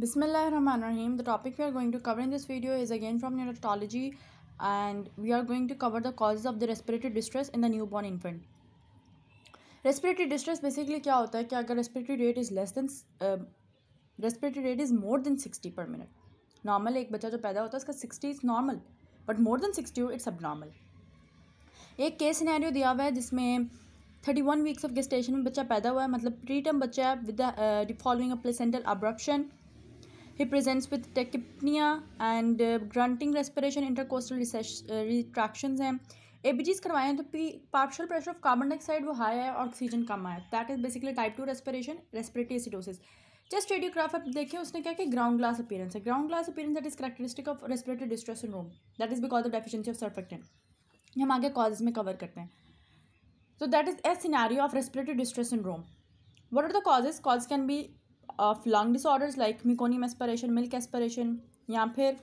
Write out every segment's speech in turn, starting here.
बिसमीम the topic we are going to cover in this video is again from neonatology and we are going to cover the cause of the respiratory distress in the new born infant respiratory distress basically क्या होता है कि अगर respiratory rate is less than respiratory rate is more than sixty per minute normal एक बच्चा जो पैदा होता है उसका sixty is normal but more than sixty हो इट्स अब नॉर्मल एक केस सिनेरियो दिया हुआ है जिसमें thirty one weeks of gestation में बच्चा पैदा हुआ है मतलब प्री टर्म बच्चा है with following a placental abruption He presents with tachypnea and uh, grunting respiration, intercostal uh, retractions हैं ए बी जीज करवाएं तो P partial pressure of carbon dioxide वो हाई है और ऑक्सीजन कम है that is basically type two respiration respiratory acidosis just radiograph आप देखें उसने क्या कि ग्राउंड ग्लास अपीयरेंस है ground glass appearance that is characteristic of respiratory distress syndrome that is because of deficiency of surfactant हम आगे causes में cover करते हैं so that is a scenario of respiratory distress syndrome what are the causes cause can be of lung disorders like meconium aspiration milk aspiration या फिर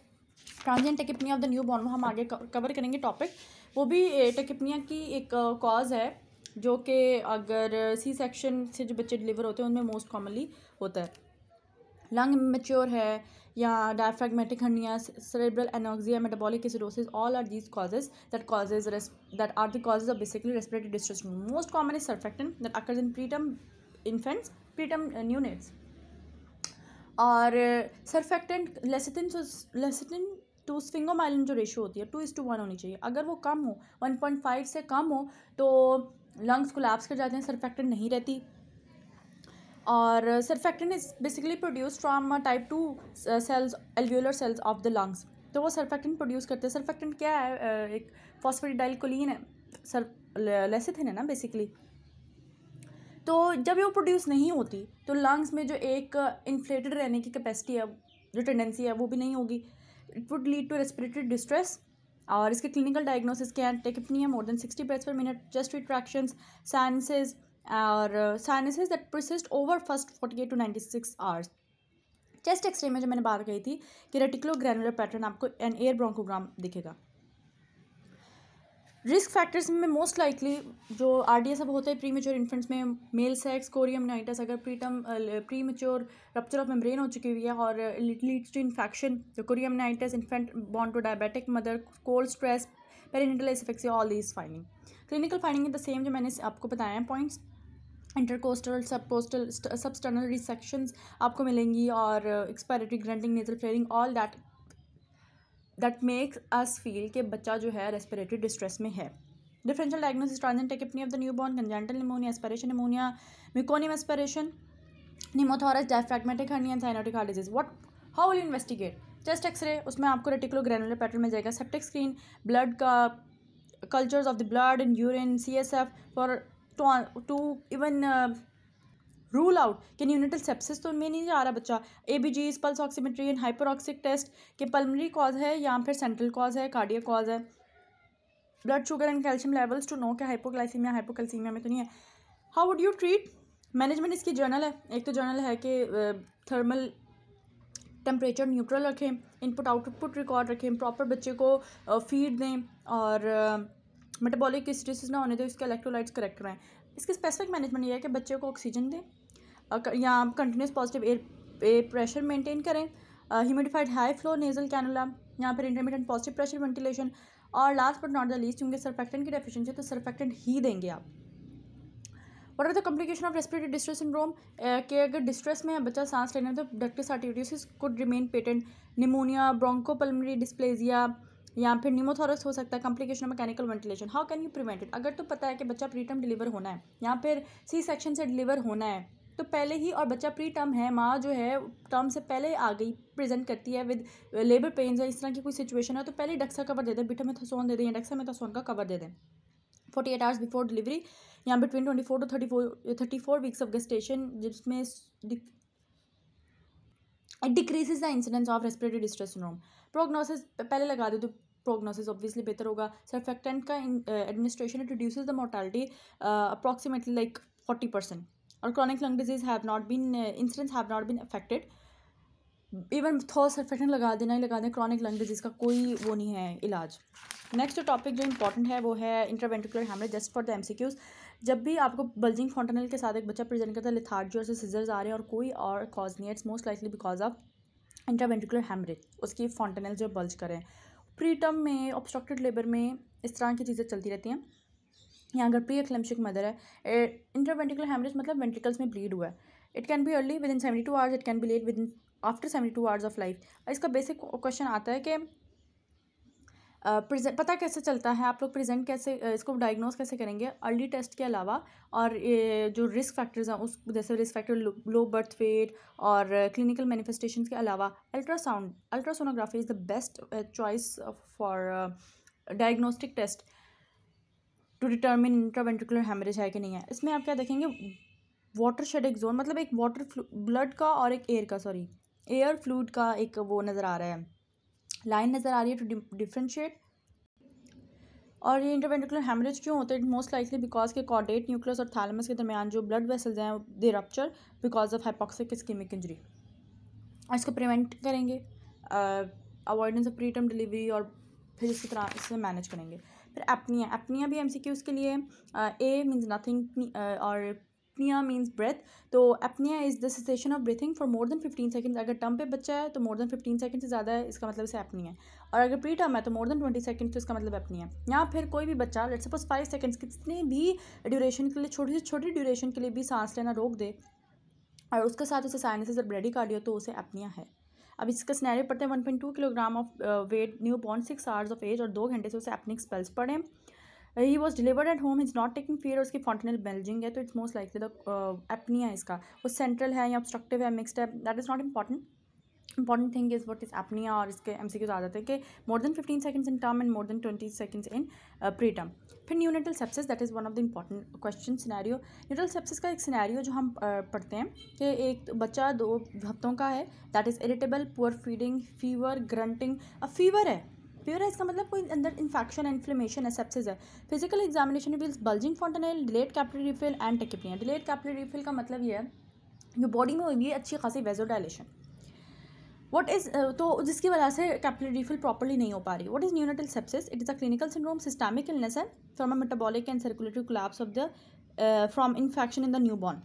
transient tachypnoea of the new newborn हम आगे cover करेंगे topic वो भी टेकिपनिया की एक cause है जो कि अगर सी सेक्शन से जो बच्चे डिलीवर होते हैं उनमें मोस्ट कॉमनली होता है लंग मेच्योर है या डायफ्रेगमेटिक हंडिया cerebral anoxia metabolic all are these causes that causes that are the causes of basically respiratory distress most common is surfactant that occurs in preterm infants preterm neonates और surfactant lecithin lecithin to myelin जो ratio होती है two is to one होनी चाहिए अगर वो कम हो one point five से कम हो तो लंग्स कोलैप्स कर जाते हैं सरफेक्टेंट नहीं रहती और surfactant is basically produce from type two cells alveolar cells of the lungs तो वो सरफेक्टेंट प्रोड्यूस करते हैं सरफेक्टेंट क्या है uh, एक फॉस्फेटिडाइल कोलिन है सर लेसिथिन है ना बेसिकली तो जब ये वो प्रोड्यूस नहीं होती तो लंग्स में जो एक इन्फ्लेटेड रहने की कैपेसिटी है जो टेंडेंसी है वो भी नहीं होगी it would lead to respiratory distress और इसके क्लिनिकल डायग्नोसिस के क्या है more than sixty breaths per minute chest retraction signs और signs that persist over first forty eight to ninety six hours chest X ray में जो मैंने बात कही थी कि रेटिकुलर ग्रैनुलर पैटर्न आपको एन एयर ब्रोंकोग्राम दिखेगा रिस्क फैक्टर्स में मोस्ट लाइकली जो आर डी एस अब होता है प्री मेच्योर इन्फेंट्स में मेल सेक्स कोरियम नाइटस अगर preterm premature rupture of membrane हो चुकी हुई है और लीड्स टू इन्फेक्शन जो कोरियम नाइटस इन्फेंट बॉन्ड to diabetic mother cold stress perinatal effects all these finding clinical finding the same जो मैंने आपको बताया है points intercostal subcostal substernal recessions आपको मिलेंगी और expiratory grunting nasal flaring all that that makes us feel के बच्चा जो है रेस्पिरेटरी डिस्ट्रेस में है differential diagnosis transient of the new newborn congenital pneumonia aspiration pneumonia meconium aspiration pneumothorax diaphragmatic hernia cyanotic heart disease what how will investigate chest X ray उसमें आपको reticulo granular pattern मिल जाएगा सेप्टिक स्क्रीन ब्लड का cultures of the blood and urine C S F for to even rule out कि unital sepsis तो उनमें नहीं जा रहा बच्चा A B G pulse oximetry and hyperoxic test के पल्मरी कॉज है या फिर सेंट्रल कॉज है कार्डिया कॉज है blood sugar and calcium levels to know क्या हाइपोग्लाइसीमिया हाइपोकैल्सीमिया में तो नहीं है how would you treat management इसकी जर्नल है एक तो जर्नल है कि थर्मल टेम्परेचर न्यूट्रल रखें इनपुट आउटपुट रिकॉर्ड रखें प्रॉपर बच्चे को फीड दें और मेटाबॉलिक स्ट्रेस ना होने दें उसके इलेक्ट्रोलाइट्स करेक्ट कराएं इसके स्पेसिफिक मैनेजमेंट ये है कि बच्चे को ऑक्सीजन दें या continuous positive air pressure maintain करें humidified high flow nasal cannula यहाँ पर इंटरमीडियंट पॉजिटिव प्रेशर वेंटिलेशन और last but not the least क्योंकि सरफेक्टेंट की डेफिशिएंसी है तो सरफेक्टेंट ही देंगे आप what are the complication of respiratory distress syndrome के अगर डिस्ट्रेस में बच्चा सांस लेने तो ductus arteriosus could remain patent pneumonia bronchopulmonary dysplasia या फिर निमोथोरस हो सकता है complication of mechanical ventilation how can you prevent it अगर तो पता है कि बच्चा प्रीटर्म डिलीवर होना है या फिर सी सेक्शन से डिलीवर होना है तो पहले ही और बच्चा प्री टर्म है माँ जो है टर्म से पहले आ गई प्रेजेंट करती है विद लेबर पेन्स या इस तरह की कोई सिचुएशन है तो पहले डक्सा कवर दे दें में थसोन तो दे दें या डक्सा में थसोन तो का कवर दे दें forty eight hours before delivery या between twenty four to thirty four thirty four weeks of gestation जिसमें it the incidence of respiratory distress syndrome prognosis पहले लगा दे तो प्रोग्नोसिस ऑब्वियसली बेहतर होगा सरफेक्टेंट का administration it reduces the mortality approximately like forty percent और chronic lung disease have not been incidence have not been affected even though surfactant लगा देना ही लगा दें क्रॉनिक लंग डिजीज़ का कोई वो नहीं है इलाज नेक्स्ट टॉपिक जो इंपॉर्टेंट है वो है intraventricular haemorrhage just for the MCQs जब भी आपको बल्जिंग फॉन्टनल के साथ एक बच्चा प्रेजेंट करता है लिथार्जी और सीजर्स आ रहे हैं और कोई और कॉज नहीं है it's most likely because of intraventricular haemorrhage उसकी फॉन्टनल जो बल्ज करें प्रीटम में ऑब्स्ट्रक्टेड लेबर में इस तरह की चीज़ें चलती रहती हैं यहाँ अगर प्री एक्लेम्शिक मदर है वेंटिकल हेमरेज मतलब वेंटिकल्स में ब्लीड हुआ है it can be early within seventy two hours it can be late within after seventy two hours of life इसका बेसिक क्वेश्चन आता है कि प्रेजेंट पता कैसे चलता है आप लोग प्रेजेंट कैसे इसको डायग्नोस कैसे करेंगे अर्ली टेस्ट के अलावा और जो रिस्क फैक्टर्स हैं उस जैसे risk factor low birth weight और क्लिनिकल मैनिफेस्टेशन के अलावा ultrasound ultrasonography is the best choice for diagnostic test to determine intraventricular haemorrhage है कि नहीं है इसमें आप क्या देखेंगे वाटर शेडिक जोन मतलब एक वाटर ब्लड का और एक एयर का सॉरी एयर फ्लूड का एक वो नज़र आ रहा है लाइन नज़र आ रही है टू डिफ्रेंशिएट और ये इंटरवेंटिकुलर हेमरेज क्यों होता है इट मोस्ट लाइकली बिकॉज के कॉर्डेट न्यूक्लियस और थैलमस के दरमियान जो ब्लड वेसल्स हैं they rupture because of hypoxic ischaemic injury और इसको प्रिवेंट करेंगे अवॉइडेंस ऑफ प्रीटर्म डिलीवरी और फिर इसकी तरह इससे मैनेज करेंगे फिर अपनिया अपनिया भी एम सी क्यूज़ के लिए ए मीन्स नथिंग और अपनिया मीन्स ब्रेथ तो apnoea is the cessation of breathing for more than fifteen seconds अगर टर्म पे बच्चा है तो मोर देन फिफ्टीन सेकंड से ज़्यादा है इसका मतलब इसे अपनी है और अगर प्री टर्म है तो मोर देन ट्वेंटी सेकंड तो इसका मतलब अपनी है या फिर कोई भी बच्चा लेट सपोज फाइव सेकंड्स कितने भी ड्यूरेशन के लिए छोटी से छोटी ड्यूरेशन के लिए भी सांस लेना रोक दे और उसके साथ उसे साइनसिस और कार्डियो तो उसे अपनिया है अब इसका स्नैरियो पढ़ते हैं one point two kilogram of weight new born six hours of age और दो घंटे से उसे अपनिक स्पेल्स पढ़ें he was delivered at home is not taking feed और उसकी फॉन्टनल बेल्जिंग है तो it's most likely the apnoea इसका वो सेंट्रल है या ऑब्स्ट्रक्टिव है मिक्सड है that is not important important thing is what is apnoea और इसके एम सी क्यूज आ जाते हैं कि more than fifteen seconds in term and more than twenty seconds in preterm फिर neonatal sepsis that is one of the important question scenario neonatal sepsis का एक scenario जो हम uh, पढ़ते हैं कि एक बच्चा दो हफ्तों का है that is irritable poor feeding fever grunting अब फीवर है फीवर है इसका मतलब कोई अंदर इन्फेक्शन इन्फ्लेमेशन है सेप्सिस है physical examination reveals bulging fontanelle delayed capillary refill and tachypnoea delayed capillary refill का मतलब ये है जो बॉडी में हुई है अच्छी खासी वेजोडाइलेशन वट इज़ uh, तो जिसकी वजह से कैपिलरी रिफिल प्रॉपरली नहीं हो पा रही what is neonatal sepsis it is a clinical syndrome systemic illness है from a metabolic and circulatory collapse of the from infection in the new born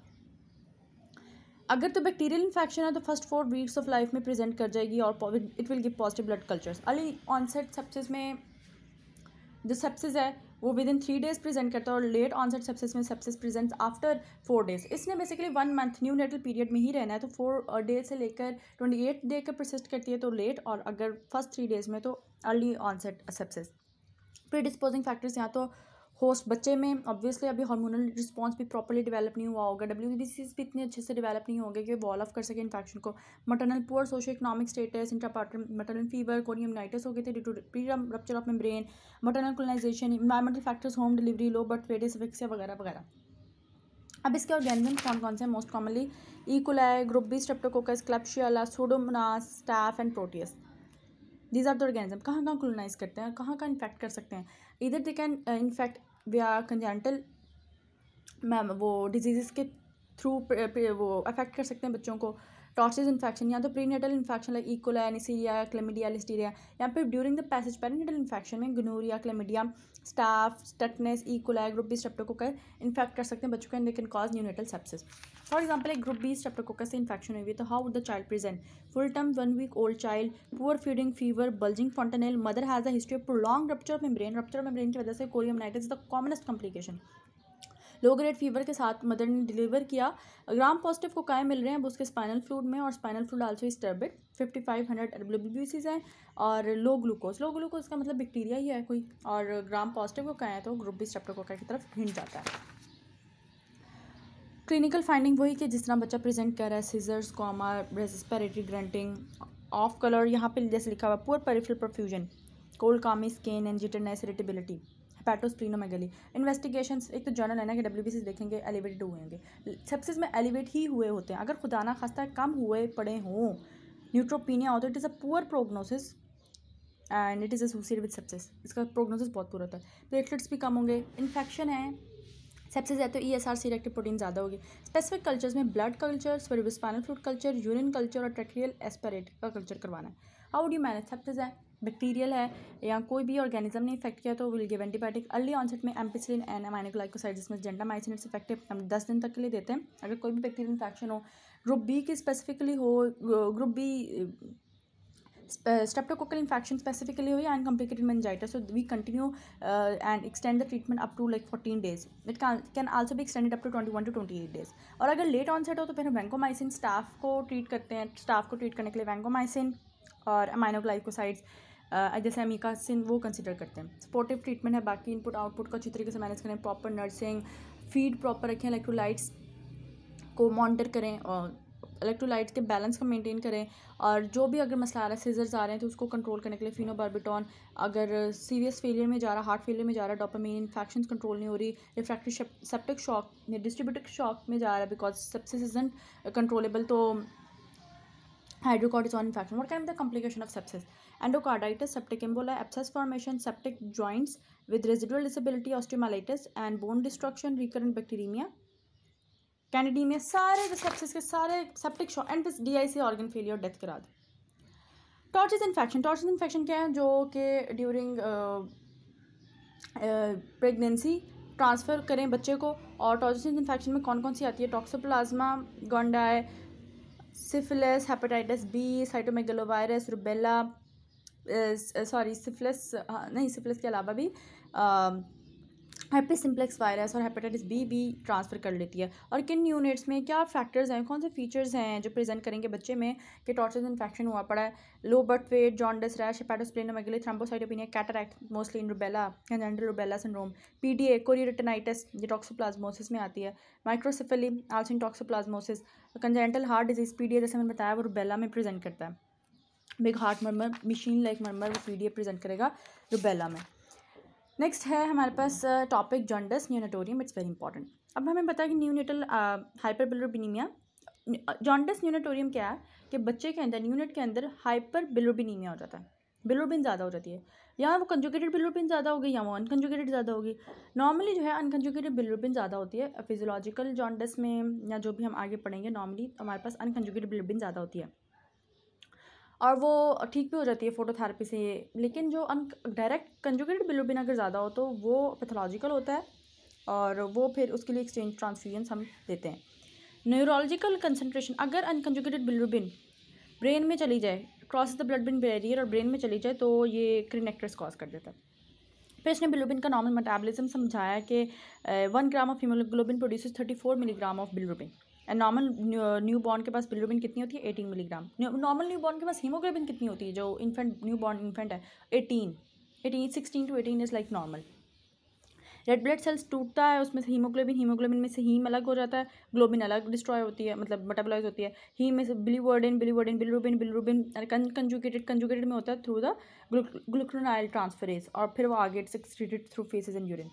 अगर तो बैक्टीरियल इन्फेक्शन है तो first four weeks of life में present कर जाएगी और it will give positive blood cultures early onset sepsis में जो सेप्सिस है वो within three days present करता है और लेट ऑनसेट सेप्सिस में sepsis present after four days इसने basically one month neonatal period में ही रहना है तो फोर डेज uh, से लेकर ट्वेंटी एट डे का प्रसिस्ट करती है तो लेट और अगर फर्स्ट थ्री डेज में तो early onset sepsis predisposing factors यहाँ तो होस्ट बच्चे में ऑब्वियसली अभी हार्मोनल रिस्पॉन्स भी प्रॉपरली डेवलप नहीं हुआ होगा डब्ल्यू बी भी इतने अच्छे से डेवलप नहीं होंगे कि वॉल ऑफ कर सके इन्फेक्शन को maternal poor socio economic status intrapartum maternal fever chorioamnionitis हो गए थे rupture to pre of membrane maternal colonisation environmental factors home delivery low birth weight asphyxia वगैरह वगैरह अब इसके ऑर्गेनिज्म कौन कौन से हैं most commonly E coli group B streptococcus klebsiella pseudomonas staph and proteus these are the organism कहाँ कहाँ कोलोनाइज करते हैं कहाँ कहाँ इन्फेक्ट कर सकते हैं इधर दे कैन इन्फेक्ट या कंजेंटल मैम वो डिजीज़ के थ्रू वो अफेक्ट कर सकते हैं बच्चों को टॉर्सिस इन्फेक्शन या तो प्रीनेटल इन्फेक्शन लाइक इकोला एनिसीरिया क्लेमिडिया लिस्टीरिया या फिर during the passage perinatal infection में गनूरिया क्लेमिडिया स्टाफ स्टटनेस E coli group B streptococcus infect कर सकते हैं बच्चों के and they can cause neonatal sepsis for example एक ग्रुप बी स्ट्रेप्टोकोकस से इन्फेक्शन हुई है तो how would the child present full term one week old child poor feeding fever bulging fontanelle mother has a history of prolong rupture of membrane rupture of membrane की वजह से नाइट is the commonest complication low grade fever के साथ mother ने deliver किया gram positive को काय मिल रहे हैं उसके स्पाइनल फ्लूड में और spinal fluid also is turbid fifty five hundred हैं और लो ग्लूकोज लो ग्लूकोज का मतलब बैक्टीरिया ही है कोई और ग्राम पॉजिटिव को काय है तो ग्रुप बी स्ट्रेप्टोकोका की तरफ घिन जाता है क्लिनिकल फाइंडिंग वही कि जिस तरह बच्चा प्रेजेंट कर रहा है seizures coma respiratory grunting of colour यहाँ पे जैसे लिखा हुआ poor peripheral perfusion cold clammy skin and jitteriness irritability hepatosplenomegaly investigation एक तो जर्नल है ना कि डब्ल्यू बी सी देखेंगे एलिवेटेड हुए होंगे सेप्सिस में एलिवेट ही हुए होते हैं अगर खुदा ना खास्ता कम हुए पड़े हों न्यूट्रोपीनिया हो तो it is a poor prognosis and it is associate with sepsis इसका प्रोग्नोसिस बहुत पूरा होता है प्लेटलेट्स भी कम होंगे इन्फेक्शन है सेप्सिस है तो E S R C reactive protein ज़्यादा होगी स्पेसिफिक कल्चर्स में blood culture cerebrospinal fluid culture urine culture और ट्रेक्रियल एस्पेरेट का कल्चर करवाना है हाउ डू मैनेज सेप्सिस है बैक्टीरियल है या कोई भी ऑर्गेनिज्म ने इफेक्ट किया तो will give antibiotic early onset में एम्पिसिलिन एंड अमाइनोग्लाइकोसाइड जिसमें जेंडा माइसिन इफेक्टिव हम दस दिन तक के लिए देते हैं अगर कोई भी बैक्टीरियल इन्फेक्शन हो ग्रुप बी की स्पेसिफिकली हो group B streptococcal infection specifically हो या complicated meningitis so we continue and extend the treatment up to like fourteen days days can also भी extended up to twenty one to twenty eight days और अगर late onset हो तो फिर हम vancomycin staff को ट्रीट करते हैं स्टाफ को ट्रीट करने के लिए वैंकोमाइसिन और अमाइनोग्लाइकोसाइड्स जैसे अमीका सिंह वो कंसिडर करते हैं सपोर्टिव ट्रीटमेंट है बाकी इनपुट आउटपुट को अच्छी तरीके से मैनेज करें प्रॉपर नर्सिंग फीड प्रॉपर रखें इलेक्ट्रोलाइट्स को मॉनिटर करें और इलेक्ट्रोलाइट्स के बैलेंस को मेंटेन करें और जो भी अगर मसला आ रहा है सीजर्स आ रहे हैं तो उसको कंट्रोल करने के लिए फिनोबार्बिटॉन अगर सीरियस फेलियर में जा रहा हार्ट फेलियर में जा रहा है डोपामिन इन्फेक्शन कंट्रोल नहीं हो रही refractive septic shock distributive shock में जा रहा है बिकॉज सबसे इजेंट कंट्रोलेबल तो hydrocortisone infection what can the complication of sepsis endocarditis septic emboli abscess formation septic joints with residual disability osteomyelitis and bone destruction recurrent bacteria candidaemia सारे sepsis के सारे septic shock and D I C organ failure death करा दें टॉर्चिस infection टॉर्चिस infection क्या है जो कि during pregnancy transfer करें बच्चे को और टॉर्चिस इन्फेक्शन में कौन कौन सी आती है toxoplasma gondii syphilis hepatitis B cytomegalovirus rubella sorry syphilis नहीं सिफिलिस के अलावा भी हेपी सिम्प्लेक्स वायरस और हेपेटाइटिस बी भी ट्रांसफ़र कर लेती है और किन यूनिट्स में क्या फैक्टर्स हैं कौन से फीचर्स हैं जो प्रेजेंट करेंगे बच्चे में कि टॉर्चर इन्फेक्शन हुआ पड़ा है low birth weight jaundice rash hepatosplenomegaly thrombocytopenia cataract mostly in rubella congenital rubella syndrome P D A chorioretinitis ये टॉक्सोप्लाज्मोसिस में आती है microcephaly also in toxoplasmosis congenital heart disease P D A जैसे मैंने बताया वो रूबेला में प्रेजेंट करता है big heart murmur machine like murmur वो पीडीएफ प्रेजेंट करेगा रुबेला में नेक्स्ट है हमारे पास topic jaundice neonatorum it's very important अब हमें पता है कि न्यूनेटल हाइपर जॉन्डस न्यूनेटोरियम क्या है कि बच्चे के अंदर न्यूनेट के अंदर हाइपर बिलोबिनीमिया हो जाता है बिलोबिन ज़्यादा हो जाती है या वो कंजुकेटेड बिलोबिन ज़्यादा होगी या वो अनकंजुकेटेड ज़्यादा होगी नॉर्मली जो है अनकंजुकेटेड बिलोबिन ज़्यादा होती है फिजियोलॉजिकल जॉन्डस में या जो भी हम आगे पढ़ेंगे नॉर्मली हमारे पास अनकंजुकेटेड बिलोबिन ज़्यादा होती है और वो ठीक भी हो जाती है फोटोथेरेपी से लेकिन जो अन डायरेक्ट कंजुगेटेड बिलोबिन अगर ज़्यादा हो तो वो पैथोलॉजिकल होता है और वो फिर उसके लिए एक्सचेंज ट्रांसफ्यूजन हम देते हैं न्यूरोलॉजिकल कंसनट्रेशन अगर अनकंजुगेटेड बिलोबिन ब्रेन में चली जाए cross the blood brain barrier और ब्रेन में चली जाए तो ये क्रिनेक्टर्स कॉज कर देता है फिर इसने बिलोबिन का नॉर्मल मेटाबॉलिज्म समझाया कि one gram of haemoglobin produce thirty four milligram of bilirubin and normal new born के पास बिलोबिन कितनी होती है eighteen milligram normal new born के पास हीमोग्लोबिन कितनी होती है जो इन्फेंट न्यू बॉर्न इन्फेंट है eighteen eighteen sixteen to eighteen is like normal red blood cells टूटता है उसमें से हीमोग्लोबिन हीमोग्लोबिन में से हीम अलग हो जाता है ग्लोबिन अलग डिस्ट्रॉय होती है मतलब मेटाबोलाइज होती है हीम में से biliverdin biliverdin bilirubin bilirubin conjugated conjugated में होता है थ्रू द ग्लूक्रोनाइल ट्रांसफरेज और फिर वो आगे सिक्स through faeces and urine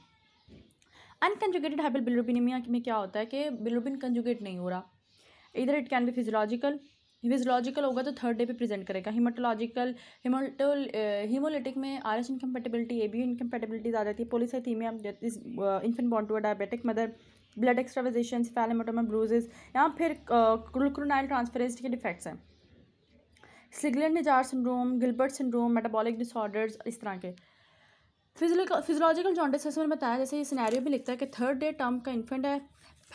unconjugated hyperbilirubinaemia में क्या होता है कि बिलरुबिन कंजुगेट नहीं हो रहा इधर it can be physiological physiological होगा तो थर्ड डे पे प्रेजेंट करेगा हिमाटोलॉजिकल हिमोटोल हीमोलिटिक में R S incompatibility A B incompatibility आ जाती है पोलिसाइथीमिया इन्फेंट बॉन्ड to diabetic mother blood extravasation फैलमोटोम ब्रूजेज या फिर क्रोक्रोनाइल ट्रांसफरेंस के डिफेक्ट्स हैं सिगलेंड निजार syndrome Gilbert syndrome metabolic disorders इस तरह के फिजोलॉजिकल जॉन्डिस इसमें बताया जैसे ये सिनेरियो भी लिखता है कि थर्ड डे टर्म का इन्फेंट है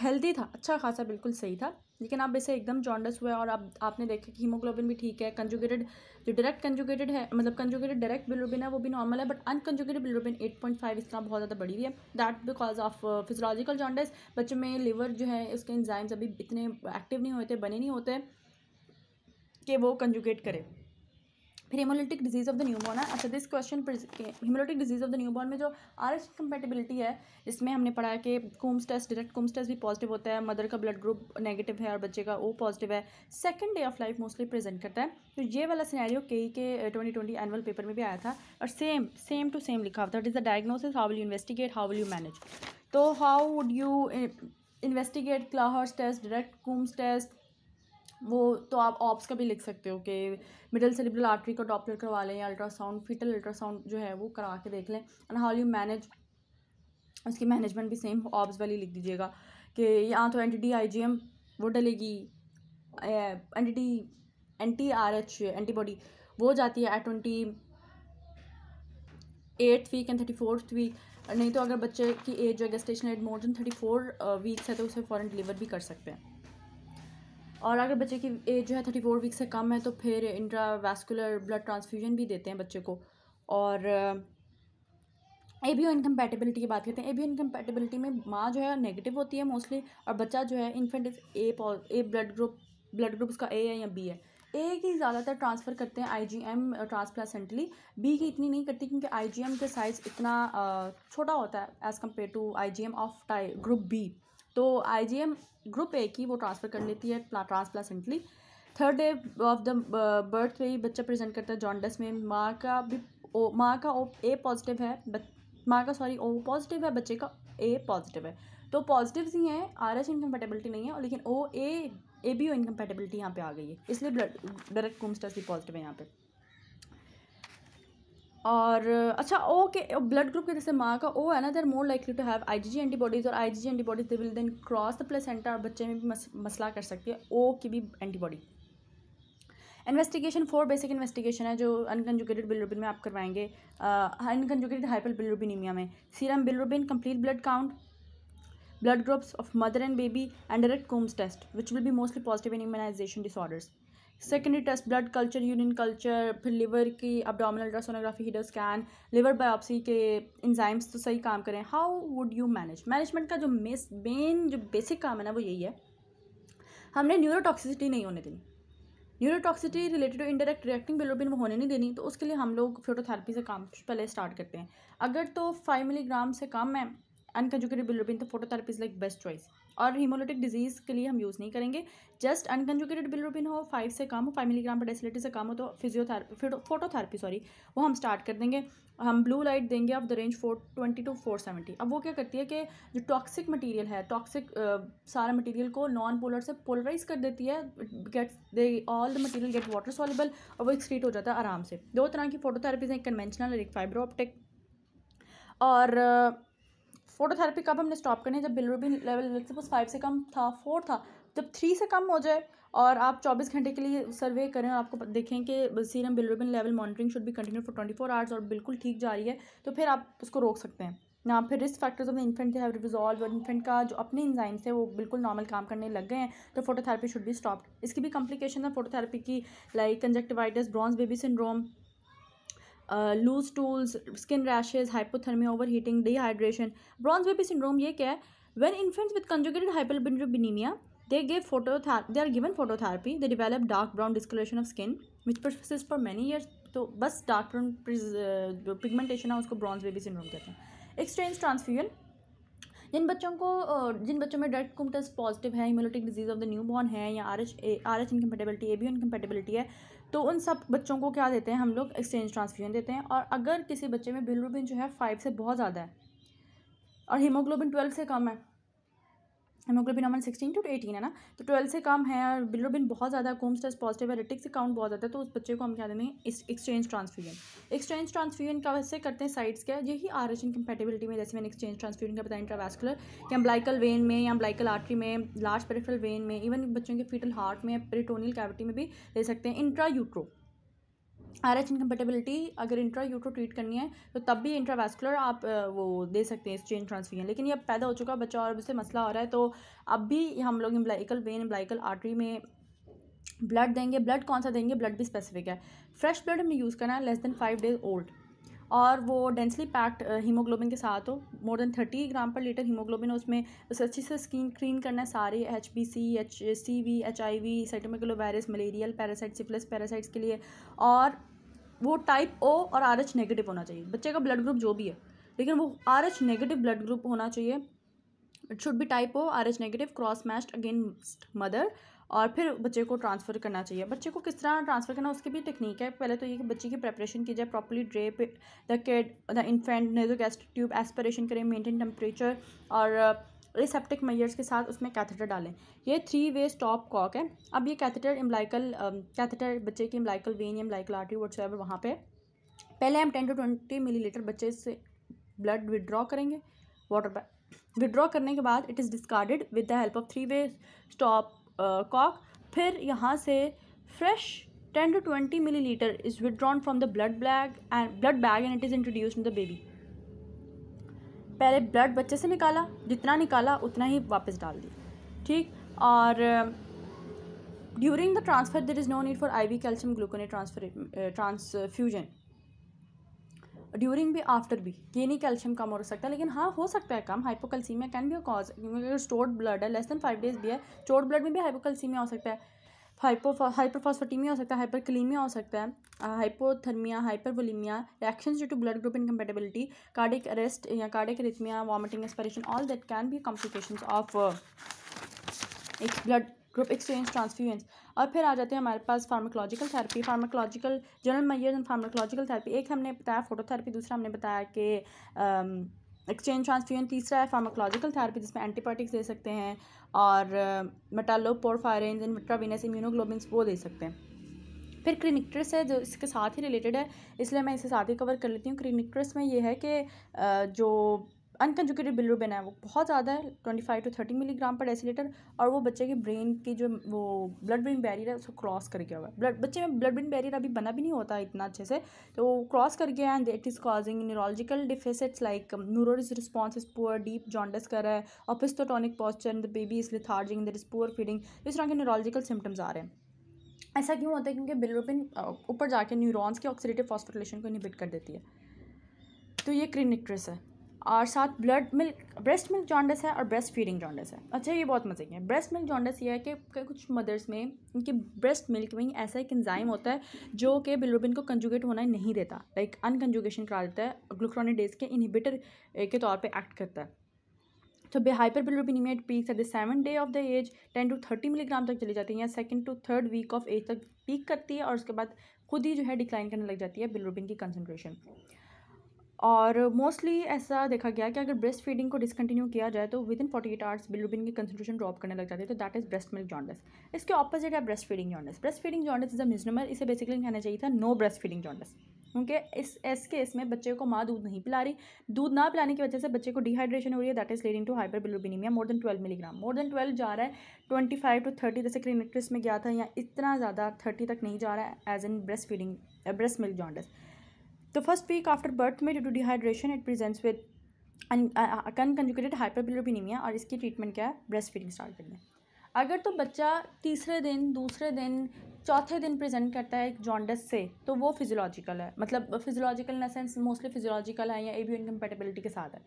हेल्दी था अच्छा खासा बिल्कुल सही था लेकिन अब इसे एकदम जॉन्डस हुआ और अब आप, आपने देखा कि हीमोग्लोबिन भी ठीक है कंजुगेटेड जो डायरेक्ट कंजुगेटेड है मतलब कंजुगेटेड डायरेक्ट बिलोबिन है वो भी नॉर्मल है but unconjugated bilirubin eight point five इतना बहुत ज़्यादा बढ़ी हुई है that because of physiological jaundice बच्चों में लिवर जो है उसके इंजाइम्स अभी इतने एक्टिव नहीं होते बने नहीं होते कि वो कंजुगेट करे फिर haemolytic disease of the newborn है अच्छा this question haemolytic disease of the newborn में जो आर एस कंपेटेबिलिटी है इसमें हमने पढ़ा कि Coombs test direct Coombs test भी पॉजिटिव होता है मदर का ब्लड ग्रुप नेगेटिव है और बच्चे का ओ पॉजिटिव है second day of life mostly present करता है तो ये वाला सिनेरियो के के ट्वेंटी ट्वेंटी एनुअल पेपर में भी आया था और सेम सेम टू सेम लिखा हुआ था that is the diagnosis how will you investigate how will you manage तो how would you investigate Kleihauer test direct Coombs test वो तो आप ऑप्स का भी लिख सकते हो कि मिडिल सेलिब्रल आर्टरी का डॉपलर करवा लें या अल्ट्रासाउंड फिटल अल्ट्रासाउंड जो है वो करा के देख लें एंड हाउ यू मैनेज उसकी मैनेजमेंट भी सेम ऑप्स वाली लिख दीजिएगा कि यहाँ तो anti D I G M वो डलेगी anti D anti R H antibody वो जाती है at twenty eighth week and thirty fourth week नहीं तो अगर बच्चे की एज जो है stationary more than thirty four weeks है तो उसे फ़ौरन डिलीवर भी कर सकते हैं और अगर बच्चे की एज जो है थर्टी फोर वीक से कम है तो फिर इंट्रावेस्कुलर ब्लड ट्रांसफ्यूजन भी देते हैं बच्चे को और ए बी ओ इनकम्पैटिबिलिटी की बात करते हैं ए बी ओ इनकम्पैटिबिलिटी में माँ जो है नेगेटिव होती है मोस्टली और बच्चा जो है infant is A A blood group blood group उसका ए है या बी है ए की ज़्यादातर ट्रांसफ़र करते हैं आई जी एम ट्रांसप्लासेंटली बी की इतनी नहीं करती क्योंकि आई जी एम का साइज़ इतना छोटा होता है as compare to I G M of tie group B तो आई ग्रुप ए की वो ट्रांसफ़र कर लेती है transplacentally third day of the birth पे ही बच्चा प्रेजेंट करता है जॉन्डस में माँ का भी ओ माँ का ओ ए पॉजिटिव है माँ का सॉरी ओ पॉजिटिव है बच्चे का ए पॉजिटिव है तो पॉजिटिव ही हैं आर एस इनकम्पेटेबिलिटी नहीं है और लेकिन ओ ए ए बी ओ इनकम्पेटेबिलिटी यहाँ पे आ गई है इसलिए ब्लड डायरेक्ट कुम्स्टस भी पॉजिटिव है यहाँ पर और अच्छा ओ के ब्लड ग्रुप के जैसे माँ का ओ है ना there more likely to have I G antibodies और G antibodies they will then cross the placenta और बच्चे में भी मस, मसला कर सकती है ओ की भी antibody investigation four basic investigation है जो अनकंजुकेटेड बिलरुबिन में आप करवाएंगे अनकंजुकेटेड हाइपर बिलरुबिनीमिया में serum bilirubin complete blood count blood groups of mother and baby and direct Coombs test which will be mostly positive in immunisation disorders secondary test blood culture urine culture फिर liver की abdominal ultrasonography हीडर scan liver biopsy के enzymes तो सही काम करें how would you manage management का जो मेस मेन जो बेसिक काम है ना वो यही है हमने न्यूरोटॉक्सिसिटी नहीं होने देनी neurotoxicity related to indirect reacting bilirubin वो होने नहीं देनी तो उसके लिए हम लोग फ्योटोथेरेपी से काम पहले स्टार्ट करते हैं अगर तो फाइव मिलीग्राम से कम है अनकंजुकेटेड बिलोबिन तो phototherapy is like best choice और हीमोलिटिक डिजीज़ के लिए हम यूज़ नहीं करेंगे जस्ट अनकंजुकेटेड बिलरुबिन हो फाइव से कम हो फाइव मिलीग्राम पर डेसिलेटर से कम हो तो फिजियोथेरा फोटोथेरापी सॉरी वो हम स्टार्ट कर देंगे हम ब्लू लाइट देंगे of the range four twenty to four seventy अब वो क्या करती है कि जो टॉक्सिक मटीरियल है टॉक्सिक सारा मटीरियल को नॉन पोलर से पोलराइज कर देती है gets they all the material get water soluble और वो एक्सक्रीट हो जाता है आराम से दो तरह की फोटोथेरेपीज हैं एक कन्वेंशनल और एक फाइब्रो ऑप्टिक और uh, फोटोथेरेपी कब हमने स्टॉप करनी है जब बिलरूबिन लेवल सपोज फाइव से कम था फोर था जब थ्री से कम हो जाए और आप चौबीस घंटे के लिए सर्वे करें और आपको देखें कि serum bilirubin level monitoring should भी continue for twenty four hours और बिल्कुल ठीक जा रही है तो फिर आप उसको रोक सकते हैं ना फिर risk factors of the infant have resolve और इन्फेंट का जो अपने इंजाइम्स है वो बिल्कुल नॉर्मल काम करने लग गए हैं तो फोटोथेरेपी शुड भी स्टॉप इसकी भी कॉम्प्लिकेशन है फोटोथेरेपी की like conjunctivitis bronze baby syndrome loose stools skin rashes hypothermia over heating dehydration bronze baby syndrome ये क्या है when infants with conjugated hyperbilirubinaemia they give photo they are given phototherapy they develop dark brown discolouration of skin which process for many years तो बस dark brown जो pigmentation है उसको bronze baby syndrome कहते हैं एक्सट्रेंज ट्रांसफ्यूजन जिन बच्चों को जिन बच्चों में डेड टेस्ट पॉजिटिव है immunologic disease of the new newborn है या R H R H incompatibility A B incompatibility है तो उन सब बच्चों को क्या देते हैं हम लोग एक्सचेंज ट्रांसफ्यूजन देते हैं और अगर किसी बच्चे में बिलरूबिन जो है फाइव से बहुत ज़्यादा है और हीमोग्लोबिन ट्वेल्व से कम है हेमोग्लोबिन अमन सिक्सटीन टू एटीन है ना तो ट्वेल्व से कम है और बिलोबिन बहुत ज़्यादा कोम टेस्ट पॉजिटिव है रिटिक्स से काउंट बहुत ज़्यादा है तो उस बच्चे को हम क्या देंगे एक्सचेंज ट्रांसफ्यूजन एक्सचेंज ट्रांसफ्यूजन का वैसे करते हैं साइड्स के यही आर एच इनकम्पेटेबिलिटी में जैसे मैंने एक्सचेंज ट्रांसफ्यूजन का बताया इंट्रावेस्कुलर या ब्लाइकल वेन में या ब्लाइकल आर्टरी में लार्ज पेरिफेरल वेन में इवन बच्चों के फीटल हार्ट में पेरिटोनियल कैविटी में भी ले सकते हैं intra utero R H incompatibility अगर इंट्रा यूट्रो ट्रीट करनी है तो तब भी इंट्रावेस्कुलर आप वो दे सकते हैं स्ट्रेन ट्रांसफ्यूजन लेकिन ये अब पैदा हो चुका है बच्चा और उससे मसला हो रहा है तो अब भी हम लोग इम्ब्लाइकल वेन इम्ब्लाइकल आर्टरी में ब्लड देंगे ब्लड कौन सा देंगे ब्लड भी स्पेसिफिक है फ्रेश ब्लड हमें यूज़ करना है less than five days old और वो डेंसली पैक्ड हीमोग्लोबिन के साथ हो मोर देन थर्टी ग्राम पर लीटर हीमोग्लोबिन उसमें उसे अच्छे से स्किन क्रीन करना है सारे H B C H C V H I V virus malarial parasite syphilis parasites के लिए और वो टाइप ओ और आर एच नेगेटिव होना चाहिए बच्चे का ब्लड ग्रुप जो भी है लेकिन वो R H negative blood group होना चाहिए it should be type O R H negative cross match against mother और फिर बच्चे को ट्रांसफ़र करना चाहिए बच्चे को किस तरह ट्रांसफ़र करना उसकी भी टेक्निक है पहले तो ये कि बच्चे की प्रेपरेशन की जाए properly drape the kid the infant nasogastric tube aspiration करें मेनटेन टेम्परेचर और रिसेप्टिक uh, मैयर्स के साथ उसमें कैथेटर डालें ये थ्री वे स्टॉप कॉक है अब ये कैथेटर इम्लाइकल कैथेटर बच्चे की इम्लाइकल वेन या इम्लाइकल आर्टरी वट्स वहाँ पर पहले हम टेन टू ट्वेंटी लीटर बच्चे से ब्लड विदड्रॉ करेंगे वाटर विदड्रॉ करने के बाद it is discarded with the help of three way stopcock फिर यहाँ से fresh ten to twenty millilitre is withdrawn from the blood bag and blood bag and it is introduce in the baby पहले blood बच्चे से निकाला जितना निकाला उतना ही वापस डाल दिया ठीक और during the transfer there is no need for I V calcium gluconate transfer transfusion during भी आफ्टर भी ये नहीं कैल्शियम कम हो सकता है लेकिन हाँ हो सकता है कम hypocalcaemia can be a cause क्योंकि अगर स्टोर्ड ब्लड है लेस देन फाइव डेज भी है स्टोर्ड ब्लड में भी हाइपोकल्सीमिया हो सकता है हाइपो हाइपरफॉसफोटीमिया हो सकता है हाइपरकलीमिया हो सकता है hypothermia hypervolaemia reaction due to blood group incompatibility cardiac arrest या cardiac arrhythmia vomiting aspiration all that can be complication of blood group exchange transfusion और फिर आ जाते हैं हमारे पास pharmacological therapy pharmacological general measure and pharmacological therapy एक हमने बताया फोटोथेरेपी दूसरा हमने बताया कि एक्सचेंज um, ट्रांसफ्यूजन तीसरा है फार्माकोलॉजिकल थेरेपी जिसमें एंटीबायोटिक्स दे सकते हैं और मेटालोपोरफायरेंस एंड मेट्रावीनस इम्यूनोग्लोबिन वो दे सकते हैं फिर क्रिनिक्ट्रस है जो इसके साथ ही रिलेटेड है इसलिए मैं इसे साथ ही कवर कर लेती हूँ क्रिनिक्ट्रस में ये है कि uh, जो अनकंजुकेटेड बिलरूबिन है वो बहुत ज़्यादा है twenty five to thirty milligram per decilitre और वो बच्चे के ब्रेन की जो वो ब्लड ब्रेन बैरियर है उसको क्रॉस कर गया हुआ है ब्लड बच्चे में ब्लड ब्रेन बैरियर अभी बना भी नहीं होता इतना अच्छे से तो वो क्रॉस कर गया and it is causing neurological deficits like neuro's response is poor deep jaundice कर रहा है opisthotonic posture the baby is lethargic there is poor feeding इस तरह के न्यूरोलॉजिकल सिम्टम्स आ रहे हैं ऐसा क्यों होता है क्योंकि बिलरूबिन ऊपर जाके न्यूरॉन्स के ऑक्सीडेटिव फॉस्फोरिलेशन को इनिबिट कर देती है तो ये क्रिनिक्ट्रेस है और साथ blood milk breast milk jaundice है और ब्रेस्ट फीडिंग जॉन्डस है अच्छा ये बहुत मजे की है ब्रेस्ट मिल्क जॉन्डस ये है कि कुछ मदर्स में उनकी ब्रेस्ट मिल्क में ऐसा एक इंजाइम होता है जो कि बिलोबिन को कंजुगेट होना नहीं देता लाइक अनकंजुगेशन करा देता है ग्लूक्रोनिडेज के इनहिबिटर के तौर पर एक्ट करता है तो बे hyper bilirubinaemia at peak at the seven day of the age ten to thirty milligram तक चली जाती है या second to third week of age तक पीक करती है और उसके बाद खुद ही जो है डिक्लाइन करने लग जाती है बिलोबिन की कंसनट्रेशन और मोस्टली ऐसा देखा गया कि अगर ब्रेस्ट फीडिंग को डिसकंटिन्यू किया जाए तो within forty eight hours bilirubin की कंसनट्रेशन ड्रॉप करने लग जाती है तो that is breast milk jaundice इसके ऑपोजिट है breast feeding jaundice breast feeding jaundice is a misnomer इसे बेसिकली कहना चाहिए था नो ब्रेस्ट फीडिंग जॉन्डस क्योंकि इस एस केस में बच्चे को माँ दूध नहीं पिला रही दूध ना पिलाने की वजह से बच्चे को डिहाइड्रेशन हो रही है that is leading to hyper bilirubinaemia more than twelve milligram more than twelve जा रहा है ट्वेंटी फाइव टू थर्टी जैसे क्लिनिक्ट्रिस में गया था या इतना ज़्यादा थर्टी तक नहीं जा रहा है as in breast feeding breast milk jaundice तो फर्स्ट वीक आफ्टर बर्थ में due to dehydration it presents with unconjugated hyperbilirubinaemia uh, uh, और इसकी ट्रीटमेंट क्या है ब्रेस्ट फीडिंग स्टार्ट करनी है अगर तो बच्चा तीसरे दिन दूसरे दिन चौथे दिन प्रेजेंट करता है एक जॉन्डस से तो वो फिजियोलॉजिकल है मतलब physiological in sense mostly physiological है या ए बी इनकम्पेटेबिलिटी के साथ है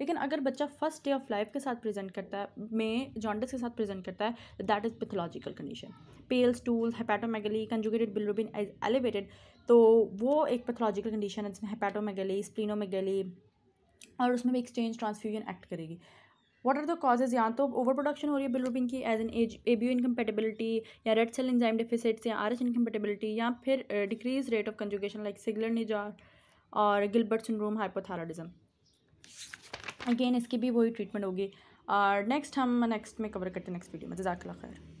लेकिन अगर बच्चा फर्स्ट डे ऑफ लाइफ के साथ प्रेजेंट करता है में जॉन्डस के साथ प्रेजेंट करता है that is pathological condition pale stool hepatomegaly conjugated as elevated तो वो एक पैथोलॉजिकल कंडीशन है जिसमें में स्प्लिनोमेगली और उसमें भी एक्सचेंज ट्रांसफ्यूजन एक्ट करेगी व्हाट आर द कॉजेज या तो ओवर प्रोडक्शन हो रही है बिलोबिन की as an as A B incompatibility या रेड सेल इंजाइम डिफिसिट्स या आर एच इनकम्पेटेबिलिटी या फिर decrease rate of conjugation like Crigler Najjar और गिलबर्ट सिंड्रोम हाइपोथायराडिज्म अगेन इसकी भी वही ट्रीटमेंट होगी और नेक्स्ट हम नेक्स्ट में कवर करते हैं नेक्स्ट वीडियो में जजाकला खैर